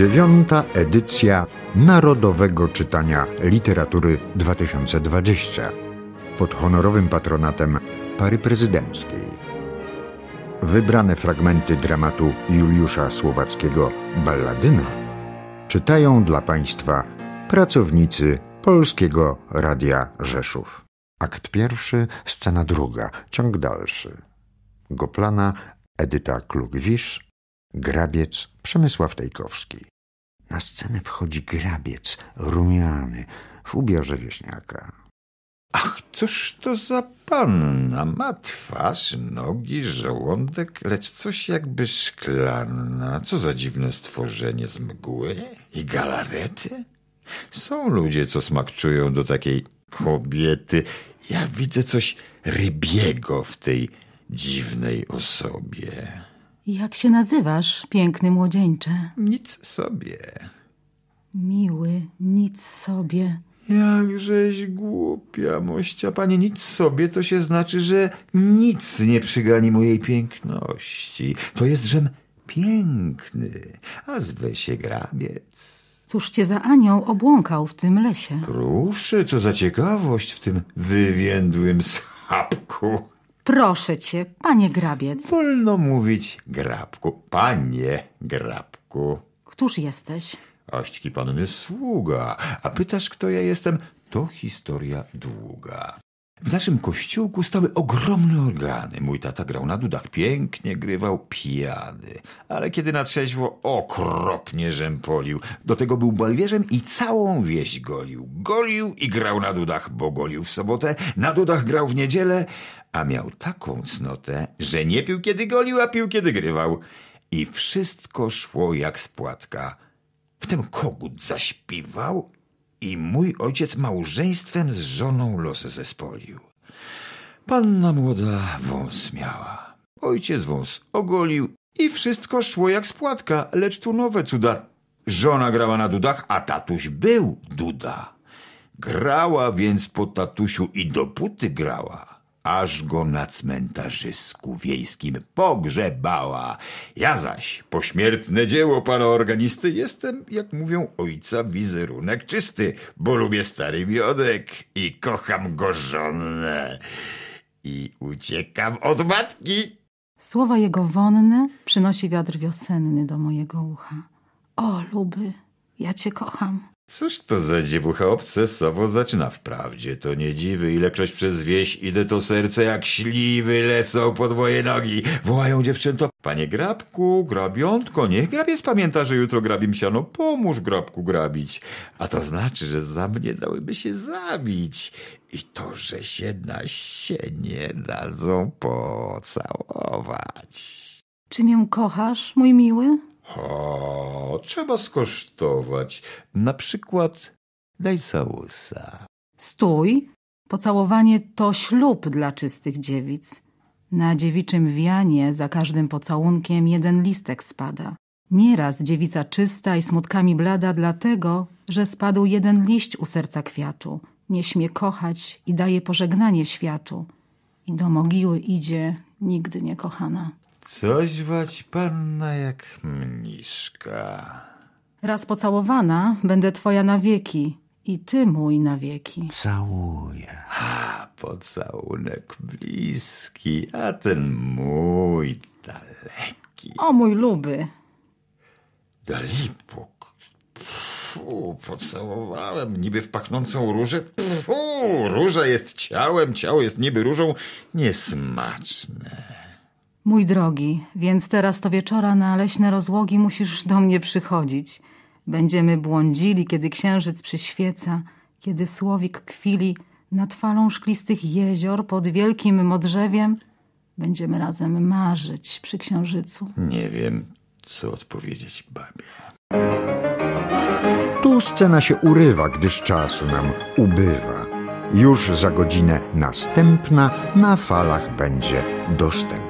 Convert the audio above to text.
dziewiąta edycja Narodowego Czytania Literatury 2020 pod honorowym patronatem pary prezydenckiej. Wybrane fragmenty dramatu Juliusza Słowackiego Balladyna czytają dla Państwa pracownicy Polskiego Radia Rzeszów. Akt pierwszy, scena druga, ciąg dalszy. Goplana Edyta Klugwisz, Grabiec Przemysław Tejkowski. Na scenę wchodzi grabiec, rumiany, w ubiorze wieśniaka. Ach, coż to za panna, ma twarz, nogi, żołądek, lecz coś jakby szklanna. Co za dziwne stworzenie z mgły i galarety? Są ludzie, co smak czują do takiej kobiety. Ja widzę coś rybiego w tej dziwnej osobie. Jak się nazywasz, piękny młodzieńcze? Nic sobie. Miły, nic sobie. Jakżeś głupia, mościa panie, nic sobie, to się znaczy, że nic nie przygani mojej piękności. To jest żem piękny, a zwe się grabiec. Cóż cię za anioł obłąkał w tym lesie? Proszę, co za ciekawość w tym wywiędłym schapku. Proszę cię, panie grabiec. Wolno mówić grabku, panie grabku. Któż jesteś? Aśćki panny sługa, a pytasz, kto ja jestem, to historia długa. W naszym kościółku stały ogromne organy. Mój tata grał na dudach, pięknie grywał piany. Ale kiedy na trzeźwo, okropnie rzępolił. Do tego był balwierzem i całą wieś golił. Golił i grał na dudach, bo golił w sobotę, na dudach grał w niedzielę, a miał taką cnotę, że nie pił kiedy golił, a pił kiedy grywał. I wszystko szło jak z płatka. Wtem kogut zaśpiwał i mój ojciec małżeństwem z żoną los zespolił. Panna młoda wąs miała. Ojciec wąs ogolił i wszystko szło jak z płatka, lecz tu nowe cuda. Żona grała na dudach, a tatuś był duda. Grała więc po tatusiu i dopóty grała, aż go na cmentarzysku wiejskim pogrzebała. Ja zaś, pośmiertne dzieło pana organisty, jestem, jak mówią ojca, wizerunek czysty, bo lubię stary miodek i kocham go żonę. I uciekam od matki. Słowa jego wonne przynosi wiatr wiosenny do mojego ucha. O, luby, ja cię kocham. Cóż to za dziewucha obcesowo zaczyna wprawdzie, to nie dziwy, ilekroć przez wieś idę to serce jak śliwy lecą pod moje nogi. Wołają dziewczęto, panie Grabku, grabiątko, niech grabiec pamięta, że jutro grabim siano, pomóż Grabku grabić. A to znaczy, że za mnie dałyby się zabić i to, że się na nie dadzą pocałować. Czy mię kochasz, mój miły? O, trzeba skosztować. Na przykład daj sałusa. Stój. Pocałowanie to ślub dla czystych dziewic. Na dziewiczym wianie za każdym pocałunkiem jeden listek spada. Nieraz dziewica czysta i smutkami blada, dlatego, że spadł jeden liść u serca kwiatu. Nie śmie kochać i daje pożegnanie światu. I do mogiły idzie nigdy niekochana. Coś wać panna jak mniszka. Raz pocałowana, będę twoja na wieki i ty mój na wieki. Całuję. A, pocałunek bliski, a ten mój daleki. O mój luby. Dalipuk. Pfu, pocałowałem niby w pachnącą różę. Pfu, róża jest ciałem, ciało jest niby różą. Niesmaczne. Mój drogi, więc teraz to wieczora na leśne rozłogi musisz do mnie przychodzić. Będziemy błądzili, kiedy księżyc przyświeca, kiedy słowik kwili nad falą szklistych jezior pod wielkim modrzewiem. Będziemy razem marzyć przy księżycu. Nie wiem, co odpowiedzieć babie. Tu scena się urywa, gdyż czasu nam ubywa. Już za godzinę następna na falach będzie dostępna.